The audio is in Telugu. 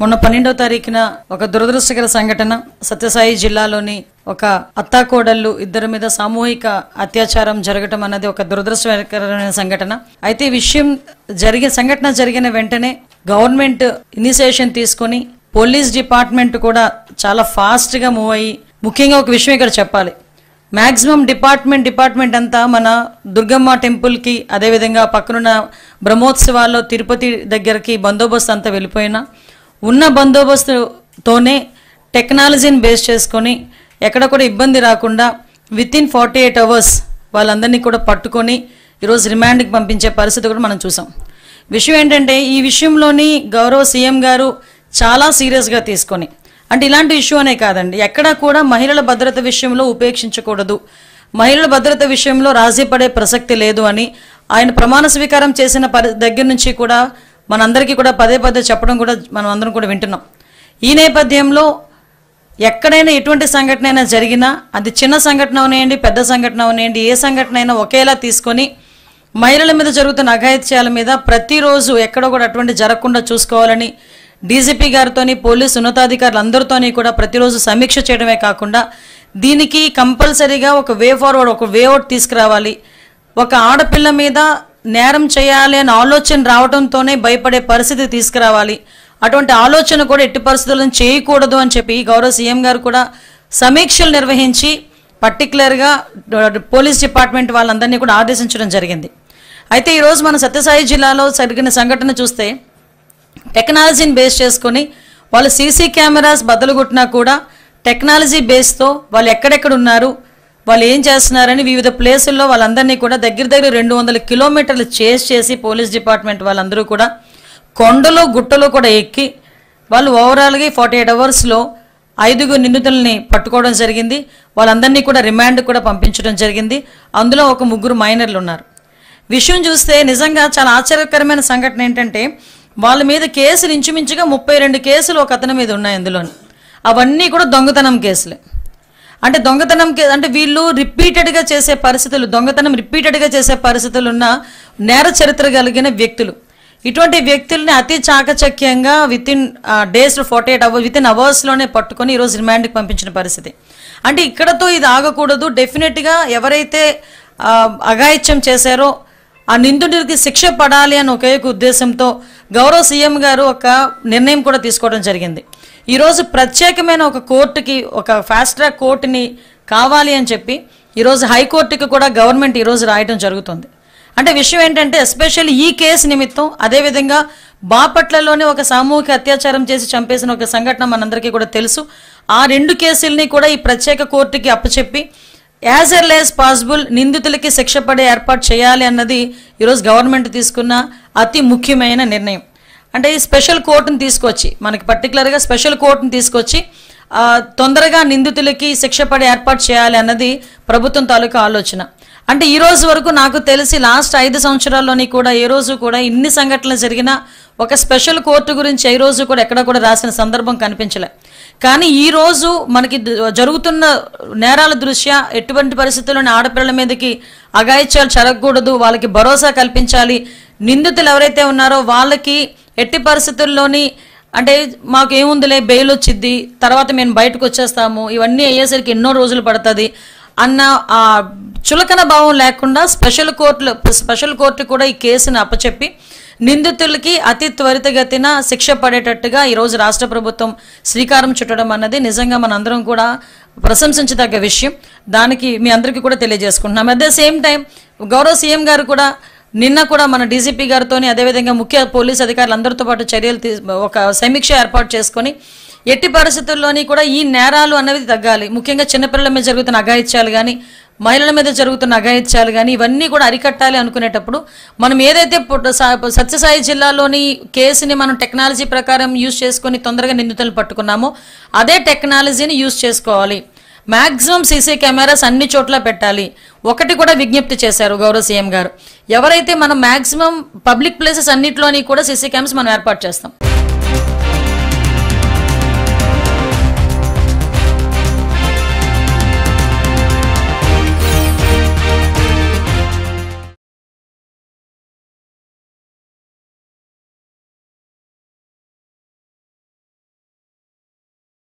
మొన్న పన్నెండవ తారీఖున ఒక దురదృష్టకర సంఘటన సత్యసాయి జిల్లాలోని ఒక అత్తాకోడళ్లు ఇద్దరి మీద సామూహిక అత్యాచారం జరగటం అన్నది ఒక దురదృష్టకరమైన సంఘటన అయితే విషయం జరిగే సంఘటన జరిగిన వెంటనే గవర్నమెంట్ ఇనిషియేషన్ తీసుకొని పోలీస్ డిపార్ట్మెంట్ కూడా చాలా ఫాస్ట్గా మూవ్ అయ్యి ముఖ్యంగా ఒక విషయం ఇక్కడ చెప్పాలి మ్యాక్సిమం డిపార్ట్మెంట్ డిపార్ట్మెంట్ అంతా మన దుర్గమ్మ టెంపుల్కి అదేవిధంగా పక్కనున్న బ్రహ్మోత్సవాల్లో తిరుపతి దగ్గరికి బందోబస్తు అంతా వెళ్ళిపోయినా ఉన్న బందోబస్తుతోనే టెక్నాలజీని బేస్ చేసుకొని ఎక్కడ కూడా ఇబ్బంది రాకుండా వితిన్ ఫార్టీ ఎయిట్ అవర్స్ వాళ్ళందరినీ కూడా పట్టుకొని ఈరోజు రిమాండ్కి పంపించే పరిస్థితి కూడా మనం చూసాం విషయం ఏంటంటే ఈ విషయంలోని గౌరవ సీఎం గారు చాలా సీరియస్గా తీసుకొని అంటే ఇలాంటి ఇష్యూ అనే కాదండి ఎక్కడా కూడా మహిళల భద్రత విషయంలో ఉపేక్షించకూడదు మహిళల భద్రత విషయంలో రాజీ పడే ప్రసక్తి లేదు అని ఆయన ప్రమాణ స్వీకారం చేసిన దగ్గర నుంచి కూడా మనందరికీ కూడా పదే పదే చెప్పడం కూడా మనం అందరం కూడా వింటున్నాం ఈ నేపథ్యంలో ఎక్కడైనా ఎటువంటి సంఘటన అయినా జరిగినా అది చిన్న సంఘటన అవనేయండి పెద్ద సంఘటన అవనేయండి ఏ సంఘటన అయినా ఒకేలా తీసుకొని మహిళల మీద జరుగుతున్న అఘాయిత్యాల మీద ప్రతిరోజు ఎక్కడ కూడా అటువంటి జరగకుండా చూసుకోవాలని డీజీపీ గారితోని పోలీసు ఉన్నతాధికారులు అందరితోని కూడా ప్రతిరోజు సమీక్ష చేయడమే కాకుండా దీనికి కంపల్సరీగా ఒక వే ఫార్వర్డ్ ఒక వే అవుట్ తీసుకురావాలి ఒక ఆడపిల్ల మీద నేరం చేయాలి అనే ఆలోచన రావడంతోనే భయపడే పరిస్థితి తీసుకురావాలి అటువంటి ఆలోచన కూడా ఎట్టి పరిస్థితులను చేయకూడదు అని చెప్పి గౌరవ సీఎం గారు కూడా సమీక్షలు నిర్వహించి పర్టికులర్గా పోలీస్ డిపార్ట్మెంట్ వాళ్ళందరినీ కూడా ఆదేశించడం జరిగింది అయితే ఈరోజు మన సత్యసాయి జిల్లాలో జరిగిన సంఘటన చూస్తే టెక్నాలజీని బేస్ చేసుకొని వాళ్ళు సీసీ కెమెరాస్ బదులుగుట్టినా కూడా టెక్నాలజీ బేస్తో వాళ్ళు ఎక్కడెక్కడ ఉన్నారు వాళ్ళు ఏం చేస్తున్నారని వివిధ ప్లేసుల్లో వాళ్ళందరినీ కూడా దగ్గర దగ్గర రెండు వందల కిలోమీటర్లు చేస్ చేసి పోలీస్ డిపార్ట్మెంట్ వాళ్ళందరూ కూడా కొండలు గుట్టలు కూడా ఎక్కి వాళ్ళు ఓవరాల్గా ఫార్టీ ఎయిట్ అవర్స్లో ఐదుగురు నిందితుల్ని పట్టుకోవడం జరిగింది వాళ్ళందరినీ కూడా రిమాండ్ కూడా పంపించడం జరిగింది అందులో ఒక ముగ్గురు మైనర్లు ఉన్నారు విషయం చూస్తే నిజంగా చాలా ఆశ్చర్యకరమైన సంఘటన ఏంటంటే వాళ్ళ మీద కేసులు ఇంచుమించుగా ముప్పై రెండు కేసులు ఒక అతని మీద ఉన్నాయి అందులో అవన్నీ కూడా దొంగతనం కేసులే అంటే దొంగతనం అంటే వీళ్ళు రిపీటెడ్గా చేసే పరిస్థితులు దొంగతనం రిపీటెడ్గా చేసే పరిస్థితులు ఉన్న నేర చరిత్ర కలిగిన వ్యక్తులు ఇటువంటి వ్యక్తుల్ని అతి చాకచక్యంగా within days forty eight hour within అవర్స్లోనే పట్టుకొని ఈరోజు రిమాండ్కి పంపించిన పరిస్థితి అంటే ఇక్కడతో ఇది ఆగకూడదు డెఫినెట్గా ఎవరైతే అఘాయిత్యం చేశారో ఆ నిందితుడికి శిక్ష పడాలి అని ఒకే ఉద్దేశంతో గౌరవ సీఎం గారు ఒక నిర్ణయం కూడా తీసుకోవడం జరిగింది ఈరోజు ప్రత్యేకమైన ఒక కోర్టుకి ఒక ఫాస్ట్ ట్రాక్ కోర్టుని కావాలి అని చెప్పి ఈరోజు హైకోర్టుకి కూడా గవర్నమెంట్ ఈరోజు రాయడం జరుగుతుంది అంటే విషయం ఏంటంటే ఎస్పెషల్లీ ఈ కేసు నిమిత్తం అదేవిధంగా బాపట్లలోనే ఒక సామూహిక అత్యాచారం చేసి చంపేసిన ఒక సంఘటన మనందరికీ కూడా తెలుసు ఆ రెండు కేసుల్ని కూడా ఈ ప్రత్యేక కోర్టుకి అప్పచెప్పి యాజ్ ఎర్ యాజ్ పాసిబుల్ నిందితులకి శిక్ష పడే ఏర్పాటు చేయాలి అన్నది ఈరోజు గవర్నమెంట్ తీసుకున్న అతి ముఖ్యమైన నిర్ణయం అంటే స్పెషల్ కోర్టును తీసుకొచ్చి మనకి పర్టికులర్గా స్పెషల్ కోర్టును తీసుకొచ్చి తొందరగా నిందితులకి శిక్ష పడి ఏర్పాటు చేయాలి అన్నది ప్రభుత్వం తాలూకా ఆలోచన అంటే ఈ రోజు వరకు నాకు తెలిసి లాస్ట్ ఐదు సంవత్సరాల్లోని కూడా ఏ రోజు కూడా ఇన్ని సంఘటనలు జరిగినా ఒక స్పెషల్ కోర్టు గురించి ఏ రోజు కూడా ఎక్కడ కూడా రాసిన సందర్భం కనిపించలే కానీ ఈరోజు మనకి జరుగుతున్న నేరాల దృష్ట్యా ఎటువంటి పరిస్థితుల్లోని ఆడపిల్లల మీదకి అఘాయిత్యాలు జరగకూడదు వాళ్ళకి భరోసా కల్పించాలి నిందితులు ఎవరైతే ఉన్నారో వాళ్ళకి ఎట్టి పరిస్థితుల్లోని అంటే మాకు ఏముందిలే బెయిల్ వచ్చింది తర్వాత మేము బయటకు వచ్చేస్తాము ఇవన్నీ అయ్యేసరికి ఎన్నో రోజులు పడుతుంది అన్న ఆ చులకన భావం లేకుండా స్పెషల్ కోర్టులు స్పెషల్ కోర్టు కూడా ఈ కేసును అప్పచెప్పి నిందితులకి అతి త్వరితగతిన శిక్ష పడేటట్టుగా ఈరోజు రాష్ట్ర ప్రభుత్వం శ్రీకారం చుట్టడం అన్నది నిజంగా మనందరం కూడా ప్రశంసించదగ్గ విషయం దానికి మీ అందరికీ కూడా తెలియజేసుకుంటున్నాం అట్ ద సేమ్ టైం గౌరవ సీఎం గారు కూడా నిన్న కూడా మన డీజీపీ గారితోని అదేవిధంగా ముఖ్య పోలీస్ అధికారులు అందరితో పాటు చర్యలు ఒక సమీక్ష ఏర్పాటు చేసుకొని ఎట్టి పరిస్థితుల్లోని కూడా ఈ నేరాలు అనేవి తగ్గాలి ముఖ్యంగా చిన్నపిల్లల మీద జరుగుతున్న అఘాయిత్యాలు కానీ మహిళల మీద జరుగుతున్న అఘాయిత్యాలు కానీ ఇవన్నీ కూడా అరికట్టాలి అనుకునేటప్పుడు మనం ఏదైతే సత్యసాయి జిల్లాలోని కేసుని మనం టెక్నాలజీ ప్రకారం యూజ్ చేసుకొని తొందరగా నిందితులు పట్టుకున్నామో అదే టెక్నాలజీని యూజ్ చేసుకోవాలి మ్యాక్సిమం సీసీ కెమెరాస్ అన్ని చోట్ల పెట్టాలి ఒకటి కూడా విజ్ఞప్తి చేశారు గౌరవ సీఎం గారు ఎవరైతే మనం మ్యాక్సిమం పబ్లిక్ ప్లేసెస్ అన్నింటిలోని కూడా సీసీ కెమెరాస్ మనం ఏర్పాటు చేస్తాం